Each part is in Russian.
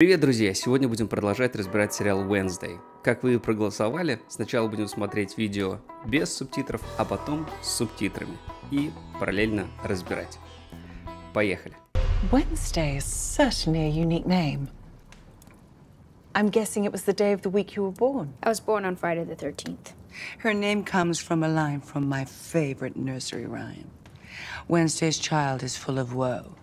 Привет, друзья! Сегодня будем продолжать разбирать сериал Wednesday. Как вы проголосовали, сначала будем смотреть видео без субтитров, а потом с субтитрами. И параллельно разбирать. Поехали! Wednesday is certainly a unique name. I'm guessing it was the day of the week you were born. I was born on Friday the 13th. Her name comes from a line from my favorite nursery rhyme. Wednesday's child is full of woe.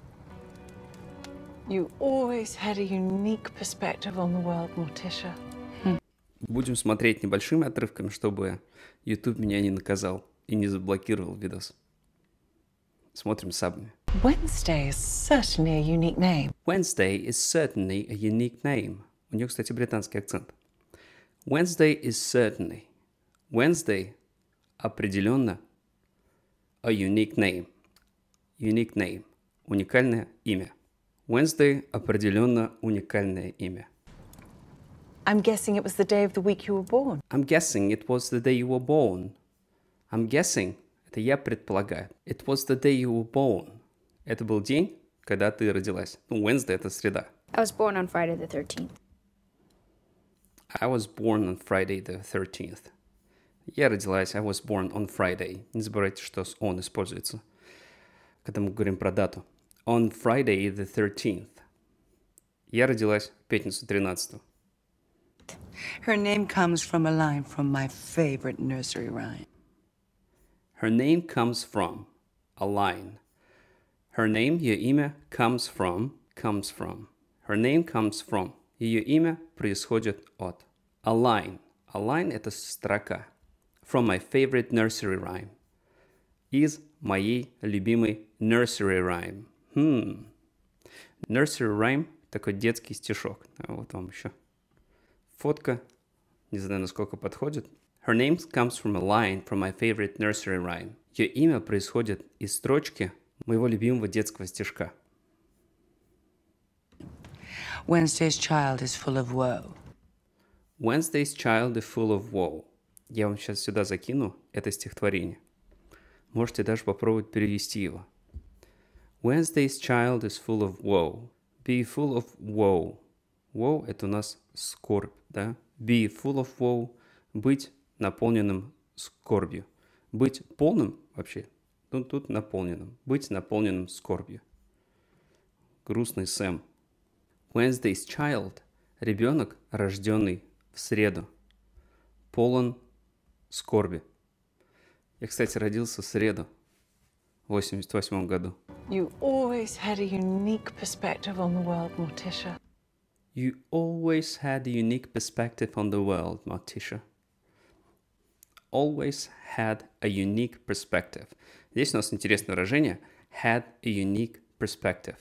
You always had a unique perspective on the world, Morticia. Будем смотреть небольшими отрывками, чтобы YouTube меня не наказал и не заблокировал видос. Смотрим сабами. Wednesday is certainly a unique name. Wednesday is certainly a unique name. У нее, кстати, британский акцент. Wednesday is certainly. Wednesday определенно a unique name. Unique name. Уникальное имя. Wednesday определенно уникальное имя. I'm guessing it was the day of the week you were born. I'm guessing it was the day you were born. I'm guessing – это я предполагаю. It was the day you were born. Это был день, когда ты родилась. Ну, Wednesday – это среда. I was born on Friday the 13th. I was born on Friday the 13th. Я родилась, I was born on Friday. Не забывайте, что он используется, когда мы говорим про дату. On Friday the 13th. Я родилась в пятницу 13 Her name comes from a line from my favorite nursery rhyme. Her name comes from a line. Her name, ее имя, comes from, comes from. Her name comes from. Ее имя происходит от. A line. A line – это строка. From my favorite nursery rhyme. Из моей любимой nursery rhyme. Хм. Nursery rhyme, такой детский стишок. А вот вам еще фотка. Не знаю, насколько подходит. Her name comes from a line from my favorite nursery rhyme. Ее имя происходит из строчки моего любимого детского стишка. Wednesday's child is full of woe. Wednesday's child is full of woe. Я вам сейчас сюда закину это стихотворение. Можете даже попробовать перевести его – Wednesday's child is full of woe. Be full of woe. Woe – это у нас скорбь, да? Be full of woe – быть наполненным скорбью. Быть полным вообще, ну, тут наполненным. Быть наполненным скорбью. Грустный Сэм. Wednesday's child – ребенок, рожденный в среду. Полон скорби. Я, кстати, родился в среду. 1988 году. You always had a unique perspective on the world, Morticia. You always had a unique perspective on the world, Morticia. Always had a unique perspective. Здесь у нас интересное выражение had a unique perspective.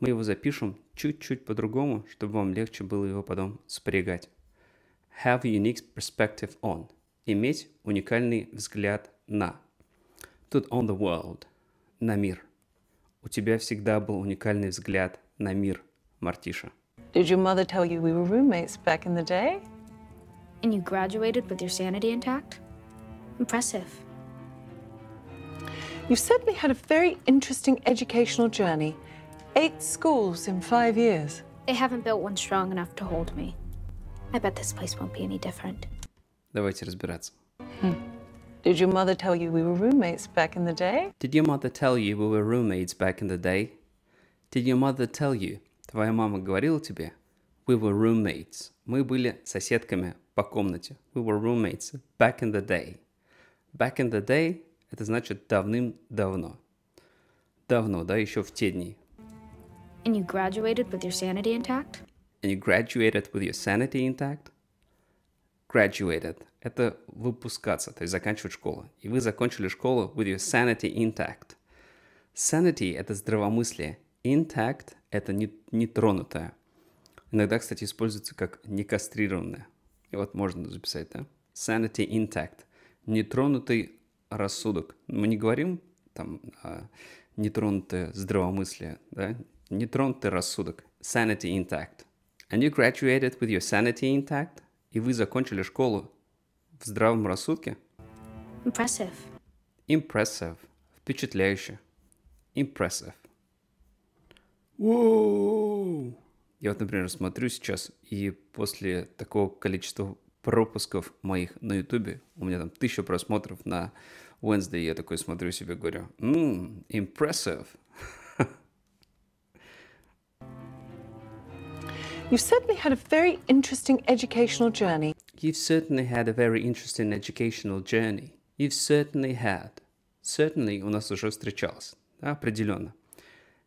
Мы его запишем чуть-чуть по-другому, чтобы вам легче было его потом спрягать. Have a unique perspective on. Иметь уникальный взгляд на. stood on the world. На мир. У тебя всегда был уникальный взгляд на мир, Мартиша. Did your mother tell you we were roommates back in the day? And you graduated with your sanity intact? Impressive. You've certainly had a very interesting educational journey. Eight schools in five years. They haven't built one strong enough to hold me. I bet this place won't be any different. Давайте разбираться. Hmm. Did your mother tell you we were roommates back in the day? Did your mother tell you we were roommates back in the day? Did your mother tell you? Твоя мама говорила тебе? We were roommates. Мы были соседками по комнате. We were roommates back in the day. Back in the day – это значит давным-давно. Давно, да, еще в те дни. And you graduated with your sanity intact? And you graduated with your sanity intact? graduated – это выпускаться, то есть заканчивать школу. И вы закончили школу with your sanity intact. Sanity – это здравомыслие. Intact – это не, нетронутое. Иногда, кстати, используется как некастрированное. И вот можно записать, да? Sanity intact. Нетронутый рассудок. Мы не говорим там а, нетронутое здравомыслие, да? Нетронутый рассудок. Sanity intact. And you graduated with your sanity intact? и вы закончили школу в здравом рассудке? Impressive. Impressive. Впечатляюще. Impressive. Воу! Я вот, например, смотрю сейчас, и после такого количества пропусков моих на Ютубе, у меня там тысяча просмотров на Wednesday, я такой смотрю себе, говорю, ммм, impressive, You've certainly had a very interesting educational journey. You've certainly had a very interesting educational journey. You've certainly had. Certainly у нас уже встречалось. Да, определенно.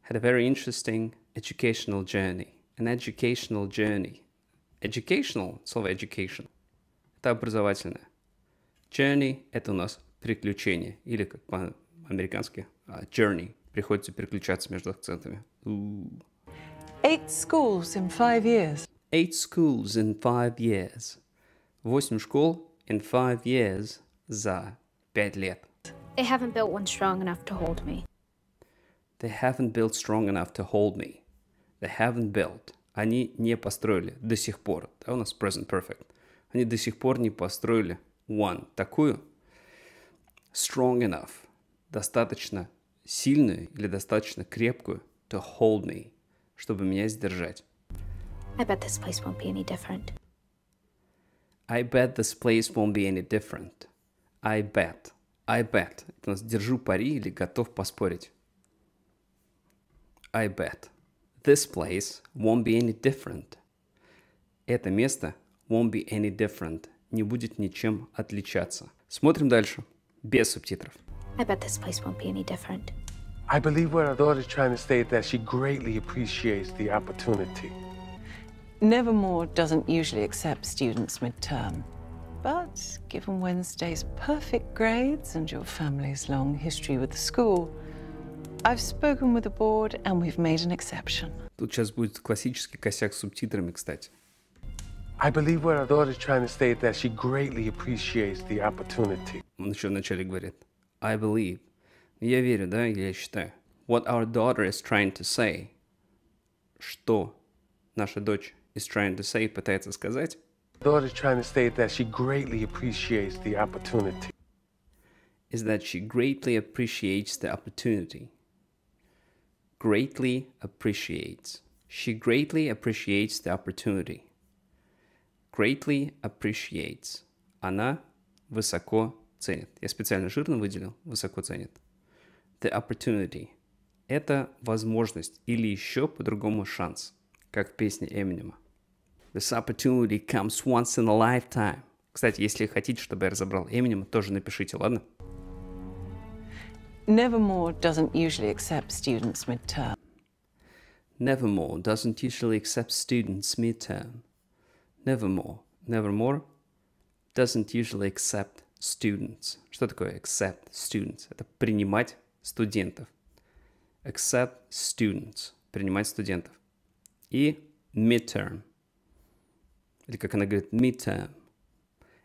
Had a very interesting educational journey. An educational journey. Educational, слово education, это образовательное. Journey – это у нас приключение, или как по-американски journey. Приходится переключаться между акцентами. Ooh. Eight schools in five years. Eight schools in five years. Восемь школ in five years за пять лет. They haven't built one strong enough to hold me. They haven't built strong enough to hold me. They haven't built. Они не построили до сих пор. Да, у нас present perfect. Они до сих пор не построили one такую strong enough, достаточно сильную или достаточно крепкую to hold me, чтобы меня сдержать. I bet this place won't be any different. I bet this place won't be any different. I bet. I bet. Это у нас держу пари или готов поспорить. I bet. This place won't be any different. Это место won't be any different. Не будет ничем отличаться. Смотрим дальше. Без субтитров. I bet this place won't be any different. I believe what our daughter's trying to state that she greatly appreciates the opportunity. Nevermore doesn't usually accept students midterm. But given Wednesday's perfect grades and your family's long history with the school, I've spoken with the board and we've made an exception. Тут сейчас будет классический косяк с субтитрами, кстати. I believe what our daughter is trying to state that she greatly appreciates the opportunity. Он еще вначале говорит, I believe Я верю, да, я считаю. What our daughter is trying to say. Что наша дочь is trying to say, пытается сказать. Daughter is trying to say that she greatly appreciates the opportunity. Is that she greatly appreciates the opportunity. Greatly appreciates. She greatly appreciates the opportunity. Greatly appreciates. Она высоко ценит. Я специально жирно выделил. Высоко ценит. the opportunity. Это возможность или еще по-другому шанс, как в песне Эминема. This opportunity comes once in a lifetime. Кстати, если хотите, чтобы я разобрал Эминема, тоже напишите, ладно? Nevermore doesn't usually accept students midterm. Nevermore doesn't usually accept students midterm. Nevermore. Nevermore doesn't usually accept students. Что такое accept students? Это принимать студентов. Accept students. Принимать студентов. И midterm. Или как она говорит, midterm.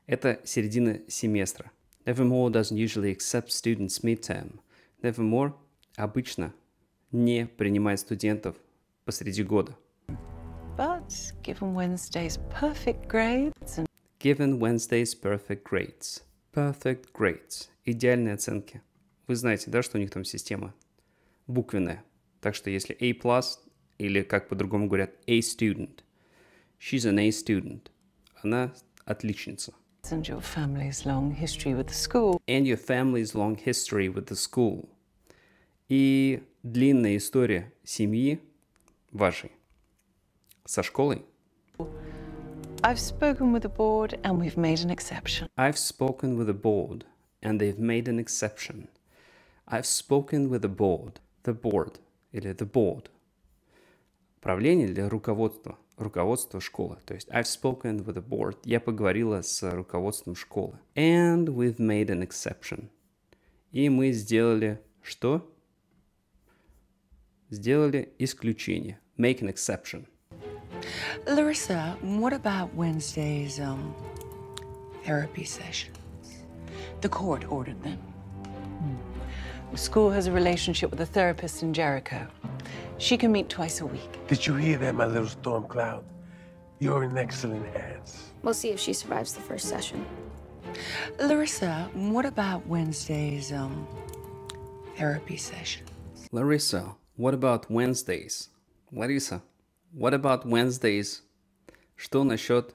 Это середина семестра. Nevermore doesn't usually accept students midterm. Nevermore обычно не принимает студентов посреди года. But given Wednesday's perfect grades and... Given Wednesday's perfect grades. Perfect grades. Идеальные оценки. Вы знаете, да, что у них там система буквенная. Так что если A+, или как по-другому говорят, A student. She's an A student. Она отличница. And your family's long history with the school. And your family's long history with the school. И длинная история семьи вашей со школой. I've spoken with the board and we've made an exception. I've spoken with the board and they've made an exception. I've spoken with the board. The board или the board. Правление или руководство. Руководство школы. То есть I've spoken with the board. Я поговорила с руководством школы. And we've made an exception. И мы сделали что? Сделали исключение. Make an exception. Larissa, what about Wednesday's um, therapy sessions? The court ordered them. School has a relationship with a therapist in Jericho. She can meet twice a week. Did you hear that, my little storm cloud? You're in excellent hands. We'll see if she survives the first session. Larissa, what about Wednesday's um, therapy sessions? Larissa, what about Wednesdays? Larissa, what about Wednesdays? Что насчет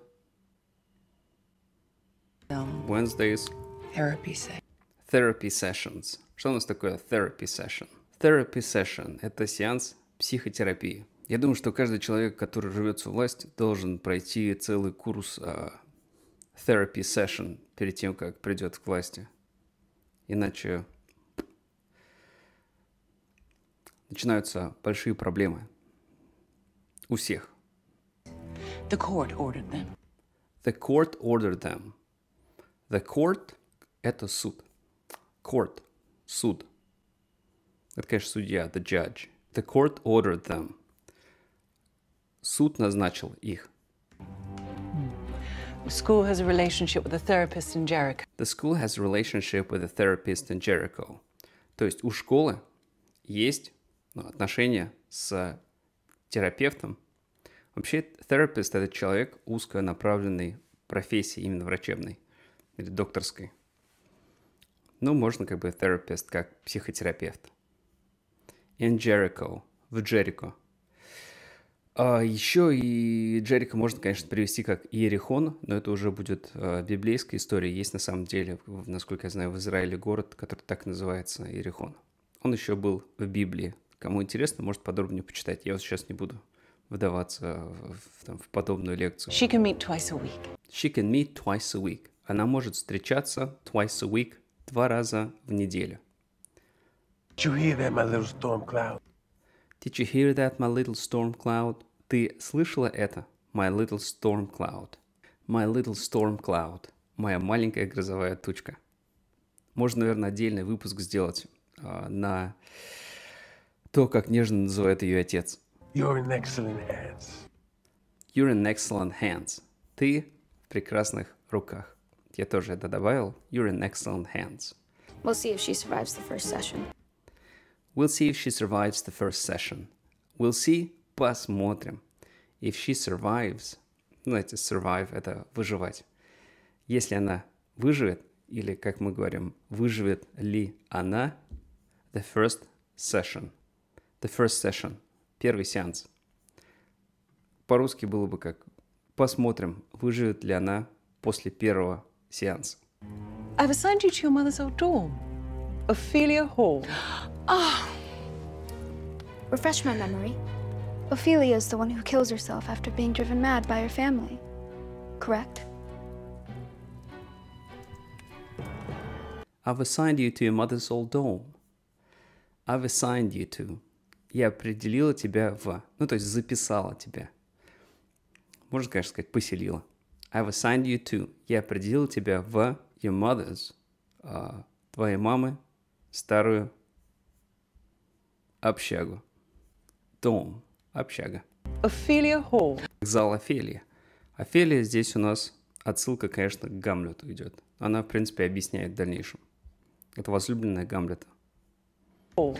um, Wednesdays? Therapy, se therapy sessions. Что у нас такое therapy session? Therapy session – это сеанс психотерапии. Я думаю, что каждый человек, который рвется власть, должен пройти целый курс uh, therapy session перед тем, как придет к власти. Иначе начинаются большие проблемы. У всех. The court ordered them. The court ordered them. The court – это суд. Court Суд. Это, конечно, судья, the judge. The court ordered them. Суд назначил их. school has a relationship with a therapist in Jericho. The school has a relationship with a therapist in Jericho. То есть у школы есть ну, отношения с терапевтом. Вообще, therapist – это человек узко направленной профессии, именно врачебной или докторской. Ну, можно как бы therapist, как психотерапевт. In Jericho, в Джерико. А еще и Джерико можно, конечно, привести как Иерихон, но это уже будет а, библейская история. Есть на самом деле, насколько я знаю, в Израиле город, который так называется Иерихон. Он еще был в Библии. Кому интересно, может подробнее почитать. Я вот сейчас не буду вдаваться в, там, в подобную лекцию. She can meet twice a week. She can meet twice a week. Она может встречаться twice a week два раза в неделю. Did you hear that, my little storm cloud? Did you hear that, my little storm cloud? Ты слышала это, my little storm cloud? My little storm cloud. Моя маленькая грозовая тучка. Можно, наверное, отдельный выпуск сделать э, на то, как нежно называет ее отец. You're in excellent hands. You're in excellent hands. Ты в прекрасных руках. Я тоже это добавил. You're in excellent hands. We'll see if she survives the first session. We'll see if she survives the first session. We'll see. Посмотрим. If she survives. Знаете, survive – это выживать. Если она выживет, или, как мы говорим, выживет ли она the first session. The first session. Первый сеанс. По-русски было бы как «Посмотрим, выживет ли она после первого сеанс. I've assigned you to your mother's old dorm, Ophelia Hall. oh. Refresh my memory. Ophelia is the one who kills herself after being driven mad by her family. Correct? I've assigned you to your mother's old dorm. I've assigned you to. Я определила тебя в... Ну, то есть записала тебя. Можно, конечно, сказать, поселила. I've assigned you to. Я определил тебя в your mother's, uh, твоей мамы, старую общагу. Дом, общага. Ophelia Холл. Зал Офелия. Офелия здесь у нас отсылка, конечно, к Гамлету идет. Она, в принципе, объясняет в дальнейшем. Это возлюбленная Гамлета. Oh.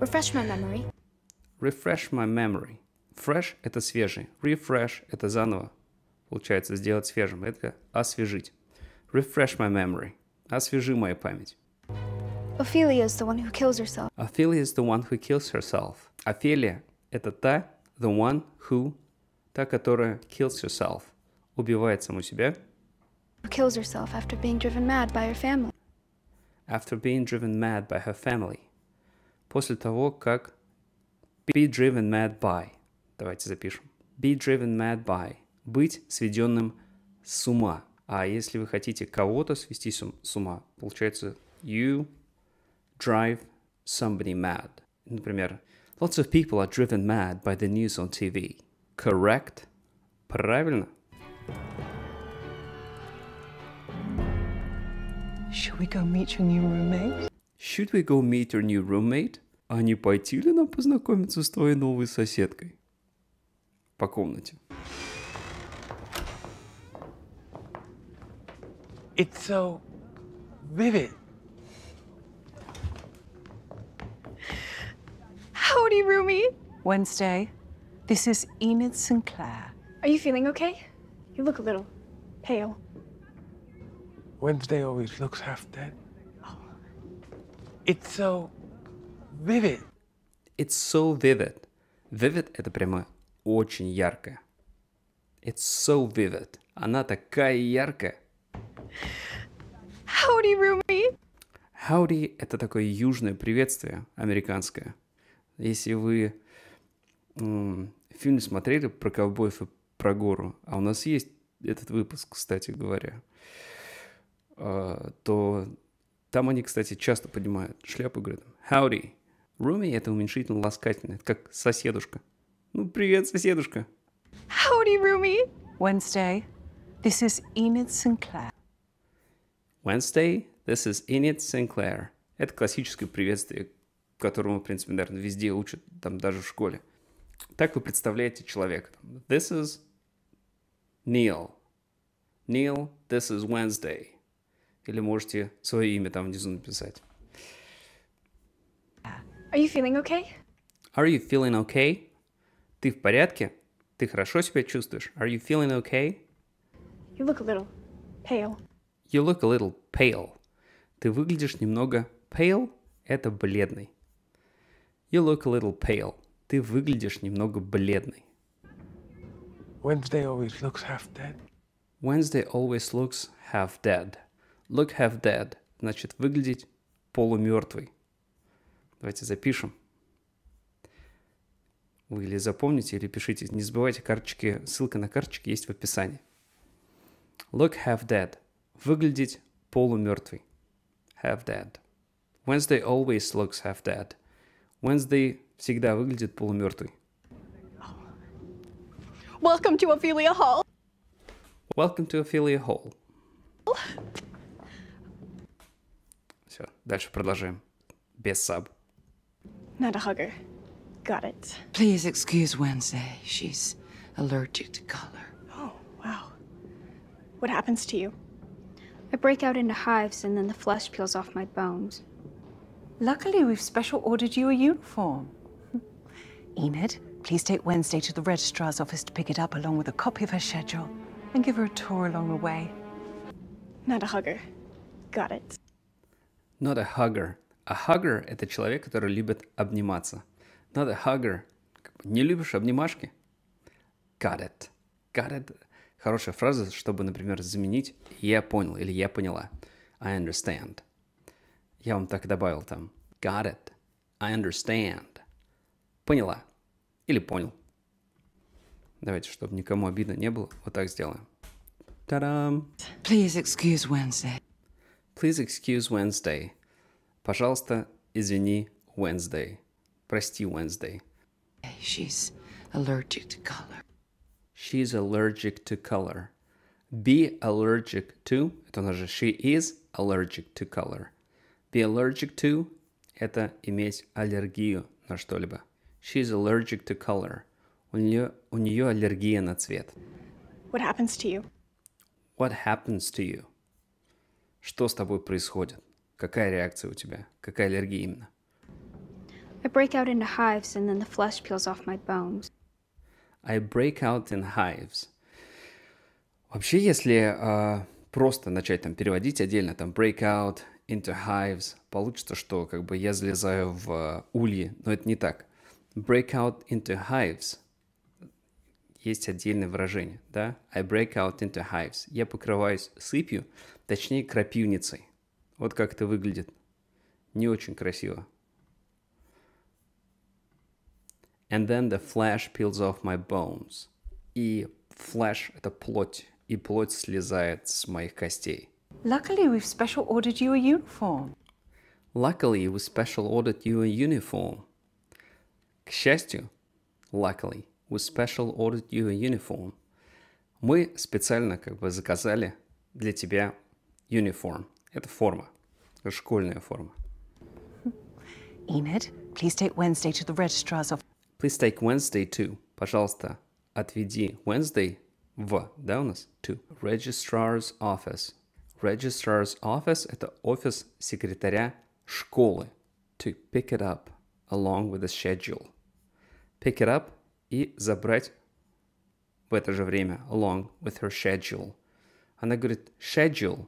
Refresh my memory. Refresh my memory. Fresh – это свежий. Refresh – это заново. Получается, сделать свежим. Это освежить. Refresh my memory. Освежи мою память. Ophelia is the one who kills herself. Ophelia is the one who kills herself. Офелия – это та, the one who, та, которая kills herself, убивает саму себя. Who kills herself after being driven mad by her family. After being driven mad by her family. После того, как be driven mad by – Давайте запишем. Be driven mad by. Быть сведенным с ума. А если вы хотите кого-то свести с ума, получается you drive somebody mad. Например, lots of people are driven mad by the news on TV. Correct? Правильно? Should we go meet your new roommate? Should we go meet your new roommate? А не пойти ли нам познакомиться с твоей новой соседкой? по комнате. It's so vivid. Howdy, Rumi. Wednesday. This is Enid Sinclair. Are you feeling okay? You look a little pale. Wednesday always looks half dead. Oh. It's so vivid. It's so vivid. Vivid — это прямо очень яркая. It's so vivid. Она такая яркая. Howdy, roomie. Howdy – это такое южное приветствие американское. Если вы м- фильм смотрели про ковбоев и про гору, а у нас есть этот выпуск, кстати говоря, а, то там они, кстати, часто поднимают шляпу и говорят «Howdy». Руми – это уменьшительно ласкательное, как соседушка – ну, привет, соседушка. Howdy, Rumi. Wednesday. This is Enid Sinclair. Wednesday. This is Enid Sinclair. Это классическое приветствие, которому, в принципе, наверное, везде учат, там даже в школе. Так вы представляете человека. This is Neil. Neil, this is Wednesday. Или можете свое имя там внизу написать. Are you feeling okay? Are you feeling okay? Ты в порядке? Ты хорошо себя чувствуешь? Are you feeling okay? You look a little pale. You look a little pale. Ты выглядишь немного pale – это бледный. You look a little pale. Ты выглядишь немного бледный. Wednesday always looks half dead. Wednesday always looks half dead. Look half dead значит выглядеть полумертвый. Давайте запишем. Вы или запомните, или пишите. Не забывайте карточки. Ссылка на карточки есть в описании. Look half dead. Выглядеть полумертвый. Half dead. Wednesday always looks half dead. Wednesday всегда выглядит полумертвый. Welcome to Ophelia Hall. Welcome to Ophelia Hall. Все, дальше продолжаем. Без саб. Not a hugger. Got it. Please excuse Wednesday. She's allergic to color. Oh, wow. What happens to you? I break out into hives and then the flesh peels off my bones. Luckily, we've special ordered you a uniform. Enid, please take Wednesday to the registrar's office to pick it up along with a copy of her schedule and give her a tour along the way. Not a hugger. Got it. Not a hugger. A hugger – это человек, который любит обниматься. not a hugger. Не любишь обнимашки? Got it. Got it. Хорошая фраза, чтобы, например, заменить «я понял» или «я поняла». I understand. Я вам так и добавил там. Got it. I understand. Поняла. Или понял. Давайте, чтобы никому обидно не было, вот так сделаем. Та-дам! Please excuse Wednesday. Please excuse Wednesday. Пожалуйста, извини Wednesday. Прости, Wednesday. She's allergic to color. She's allergic to color. Be allergic to – это у же she is allergic to color. Be allergic to – это иметь аллергию на что-либо. She's allergic to color. У нее, у нее аллергия на цвет. What happens to you? What happens to you? Что с тобой происходит? Какая реакция у тебя? Какая аллергия именно? I break out into hives and then the flesh peels off my bones. I break out in hives. Вообще, если э, просто начать там переводить отдельно, там break out into hives, получится, что как бы я залезаю в э, ульи, но это не так. Break out into hives. Есть отдельное выражение, да? I break out into hives. Я покрываюсь сыпью, точнее крапивницей. Вот как это выглядит. Не очень красиво. and then the flesh peels off my bones. И flesh – это плоть, и плоть слезает с моих костей. Luckily, we've special ordered you a uniform. Luckily, we special ordered you a uniform. К счастью, luckily, we special ordered you a uniform. Мы специально как бы заказали для тебя uniform. Это форма, школьная форма. Enid, please take Wednesday to the registrar's office. Please take Wednesday too. Пожалуйста, отведи Wednesday в, да, у нас? To. Registrar's office. Registrar's office – это офис секретаря школы. To pick it up along with the schedule. Pick it up и забрать в это же время along with her schedule. Она говорит schedule.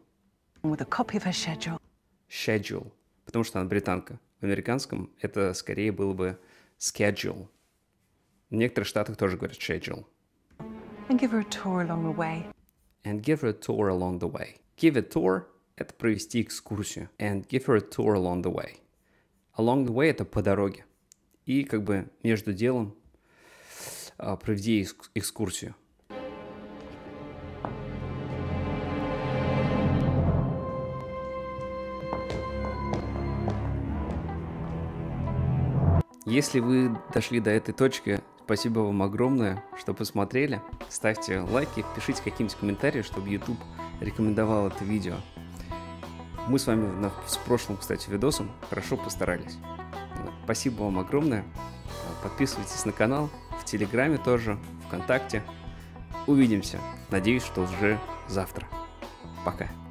With a copy of her schedule. Schedule. Потому что она британка. В американском это скорее было бы schedule. В некоторых штатах тоже говорят schedule. And give her a tour along the way. And give her a tour along the way. Give a tour – это провести экскурсию. And give her a tour along the way. Along the way – это по дороге. И как бы между делом а, проведи экскурсию. Если вы дошли до этой точки, Спасибо вам огромное, что посмотрели. Ставьте лайки, пишите какие-нибудь комментарии, чтобы YouTube рекомендовал это видео. Мы с вами на, с прошлым, кстати, видосом хорошо постарались. Спасибо вам огромное. Подписывайтесь на канал, в Телеграме тоже, ВКонтакте. Увидимся. Надеюсь, что уже завтра. Пока.